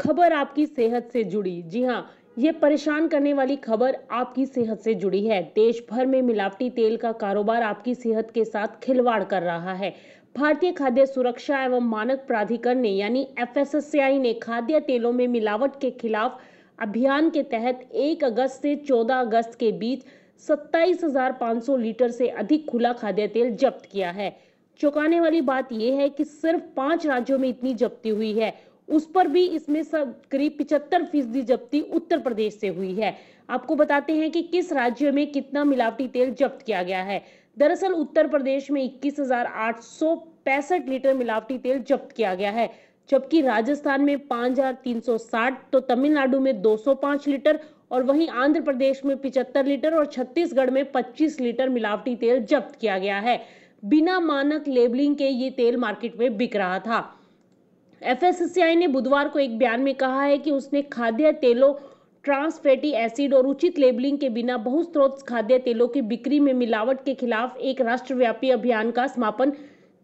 खबर आपकी सेहत से जुड़ी जी हाँ ये परेशान करने वाली खबर आपकी सेहत से जुड़ी है देश भर में मिलावटी तेल का कारोबार आपकी सेहत के साथ खिलवाड़ कर रहा है भारतीय खाद्य सुरक्षा एवं मानक प्राधिकरण ने यानी एफ ने खाद्य तेलों में मिलावट के खिलाफ अभियान के तहत 1 अगस्त से 14 अगस्त के बीच 27,500 लीटर से अधिक खुला खाद्य तेल जब्त किया है चौंकाने वाली बात यह है कि सिर्फ पांच राज्यों में इतनी जब्ती हुई है उस पर भी इसमें सब करीब पिछहत्तर फीसदी जब्ती उत्तर प्रदेश से हुई है आपको बताते हैं कि किस राज्य में कितना मिलावटी तेल जब्त किया गया है दरअसल उत्तर प्रदेश में इक्कीस लीटर मिलावटी तेल जब्त किया गया है जबकि राजस्थान में 5,360 तो तमिलनाडु में 205 लीटर और वहीं आंध्र प्रदेश में 75 लीटर और छत्तीसगढ़ में 25 लीटर मिलावटी तेल जब्त किया गया है बिना मानक लेबलिंग के ये तेल मार्केट में बिक रहा था एफएससीआई ने बुधवार को एक बयान में कहा है कि उसने खाद्य तेलों ट्रांस फैटी एसिड और उचित लेबलिंग के बिना बहुस्त्रोत खाद्य तेलों की बिक्री में मिलावट के खिलाफ एक राष्ट्रव्यापी अभियान का समापन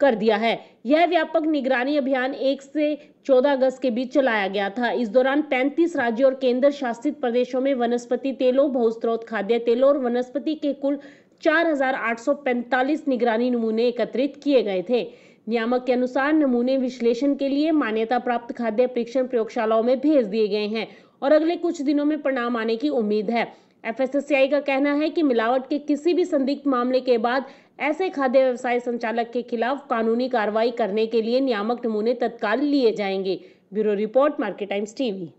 कर दिया है यह व्यापक निगरानी अभियान 1 से 14 अगस्त के बीच चलाया गया था इस दौरान 35 राज्यों और केंद्र शासित प्रदेशों में वनस्पति तेलों बहुस्त्रोत खाद्य तेलों और वनस्पति के कुल 4,845 निगरानी नमूने एकत्रित किए गए थे नियामक के अनुसार नमूने विश्लेषण के लिए मान्यता प्राप्त खाद्य परीक्षण प्रयोगशालाओं में भेज दिए गए हैं और अगले कुछ दिनों में परिणाम आने की उम्मीद है एफएसएससीआई का कहना है कि मिलावट के किसी भी संदिग्ध मामले के बाद ऐसे खाद्य व्यवसाय संचालक के खिलाफ कानूनी कार्रवाई करने के लिए नियामक नमूने तत्काल लिए जाएंगे bureau report market times TV